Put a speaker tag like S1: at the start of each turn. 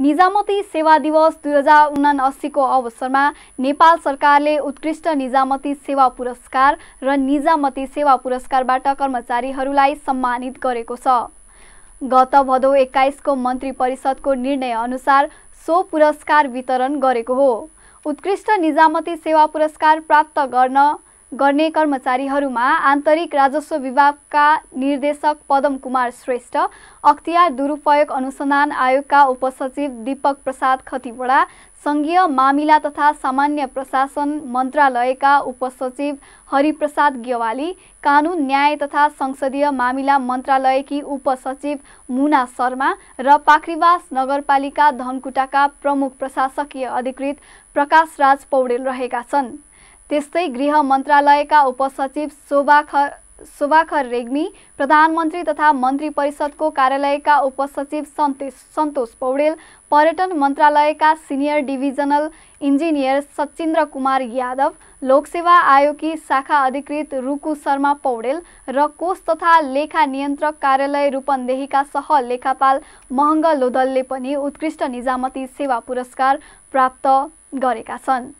S1: निजामती सेवा दिवस दुई हजार उनासीको अवसरमा नेपाल सरकारले उत्कृष्ट निजामती सेवा पुरस्कार र निजामती सेवा पुरस्कारबाट कर्मचारीहरूलाई सम्मानित गरेको छ गत भदौ एक्काइसको मन्त्री परिषदको निर्णय अनुसार सो पुरस्कार वितरण गरेको हो उत्कृष्ट निजामती सेवा पुरस्कार प्राप्त गर्न गर्ने कर्मचारीहरूमा आन्तरिक राजस्व विभागका निर्देशक पदम कुमार श्रेष्ठ अख्तियार दुरुपयोग अनुसन्धान आयोगका उपसचिव दीपक प्रसाद खतिवडा सङ्घीय मामिला तथा सामान्य प्रशासन मन्त्रालयका उपसचिव हरिप्रसाद गेवाली कानुन न्याय तथा संसदीय मामिला मन्त्रालयकी उपसचिव मुना शर्मा र पाखरीवास नगरपालिका धनकुटाका प्रमुख प्रशासकीय अधिकृत प्रकाश राज पौडेल रहेका छन् त्यस्तै गृह मन्त्रालयका उपसचिव शोभाखर शोभाखर रेग्मी प्रधानमन्त्री तथा मन्त्री परिषदको कार्यालयका उपसचिव सन्तोष सन्तोष पौडेल पर्यटन मन्त्रालयका senior divisional engineer Sachindra Kumar Yadav लोकसेवा आयोगकी शाखा अधिकृत रुकु शर्मा पौडेल र कोष तथा लेखा नियन्त्रक कार्यालय रूपन्देहीका सह लेखापाल महङ्ग लोदलले पनि उत्कृष्ट निजामती सेवा पुरस्कार प्राप्त गरेका छन्